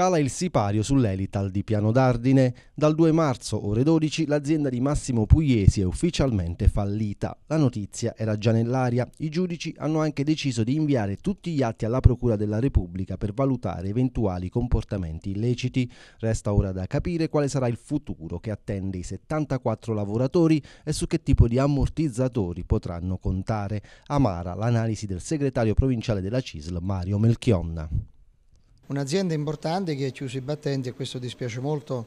Scala il sipario sull'Elital di Piano d'Ardine. Dal 2 marzo, ore 12, l'azienda di Massimo Pugliesi è ufficialmente fallita. La notizia era già nell'aria. I giudici hanno anche deciso di inviare tutti gli atti alla Procura della Repubblica per valutare eventuali comportamenti illeciti. Resta ora da capire quale sarà il futuro che attende i 74 lavoratori e su che tipo di ammortizzatori potranno contare. Amara l'analisi del segretario provinciale della CISL Mario Melchionna un'azienda importante che ha chiuso i battenti e questo dispiace molto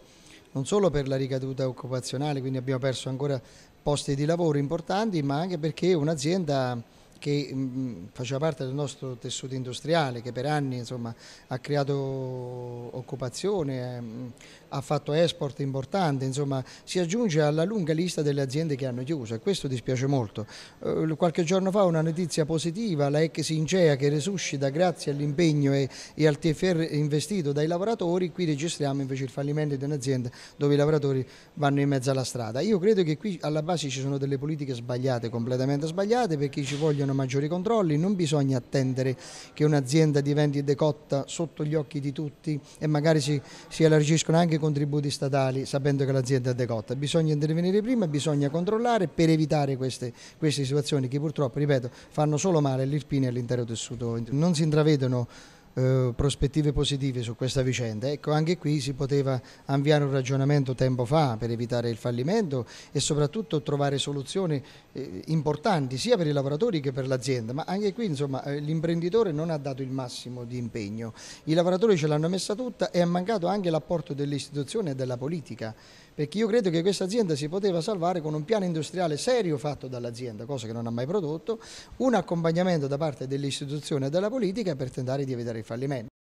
non solo per la ricaduta occupazionale, quindi abbiamo perso ancora posti di lavoro importanti, ma anche perché un'azienda che mh, mm, mm, faceva parte del nostro tessuto industriale, che per anni insomma, ha creato occupazione, mh, eh, mm, ha fatto export importante, insomma, si aggiunge alla lunga lista delle aziende che hanno chiuso e questo dispiace molto. Eh, qualche giorno fa una notizia positiva, la ex Ingea che resuscita grazie all'impegno e, e, al TFR investito dai lavoratori, qui registriamo invece il fallimento di un'azienda dove i lavoratori vanno in mezzo alla strada. Io credo che qui alla base ci sono delle politiche sbagliate, completamente sbagliate, perché ci vogliono serviranno maggiori controlli, non bisogna attendere che un'azienda diventi decotta sotto gli occhi di tutti e magari si, si allargiscono anche i contributi statali sapendo che l'azienda è decotta, bisogna intervenire prima, bisogna controllare per evitare queste, queste situazioni che purtroppo, ripeto, fanno solo male all'Irpini e all'intero tessuto. Non si intravedono eh, prospettive positive su questa vicenda. Ecco, anche qui si poteva avviare un ragionamento tempo fa per evitare il fallimento e soprattutto trovare soluzioni eh, importanti sia per i lavoratori che per l'azienda, ma anche qui insomma eh, l'imprenditore non ha dato il massimo di impegno. I lavoratori ce l'hanno messa tutta e ha mancato anche l'apporto delle istituzioni e della politica perché io credo che questa azienda si poteva salvare con un piano industriale serio fatto dall'azienda, cosa che non ha mai prodotto, un accompagnamento da parte delle istituzioni e della politica per tentare di evitare il Fai fallimenti.